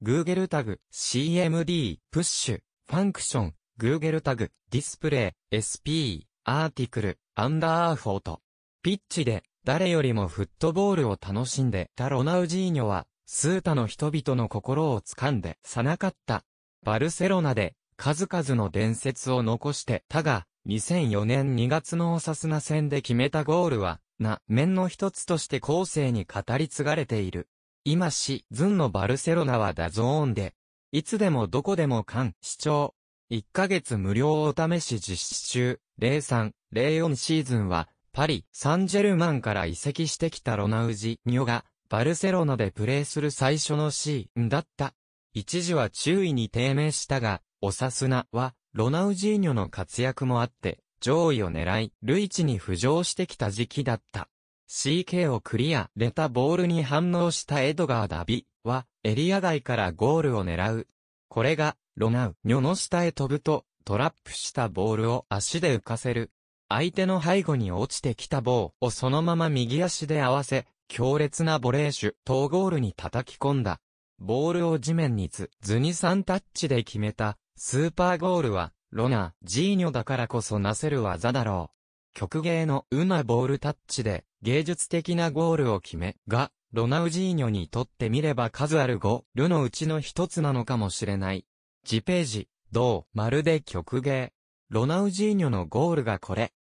Google タグ、CMD、プッシュ、ファンクション、Google タグ、ディスプレイ、SP、アーティクル、アンダーフォート。ピッチで、誰よりもフットボールを楽しんでたロナウジーニョは、スータの人々の心を掴んでさなかった。バルセロナで、数々の伝説を残してたが、2004年2月のオサスナ戦で決めたゴールは、な、面の一つとして後世に語り継がれている。今し、ズンのバルセロナはダゾーンで、いつでもどこでも間、視聴。1ヶ月無料お試し実施中、03-04シーズンは、パリ、サンジェルマンから移籍してきたロナウジ、ニョが、バルセロナでプレーする最初のシーンだった。一時は注意に低迷したが、オサスナは、ロナウジーニョの活躍もあって、上位を狙い、ルイチに浮上してきた時期だった。CK をクリア、レタボールに反応したエドガー・ダビは、エリア外からゴールを狙う。これが、ロナウ、ニョの下へ飛ぶと、トラップしたボールを足で浮かせる。相手の背後に落ちてきた棒をそのまま右足で合わせ、強烈なボレーシュ、トゴールに叩き込んだ。ボールを地面につ、図に3タッチで決めた、スーパーゴールは、ロナ、ジーニョだからこそなせる技だろう。曲芸のうまボールタッチで芸術的なゴールを決め、が、ロナウジーニョにとってみれば数ある5、ルのうちの一つなのかもしれない。ジページ、う、まるで曲芸。ロナウジーニョのゴールがこれ、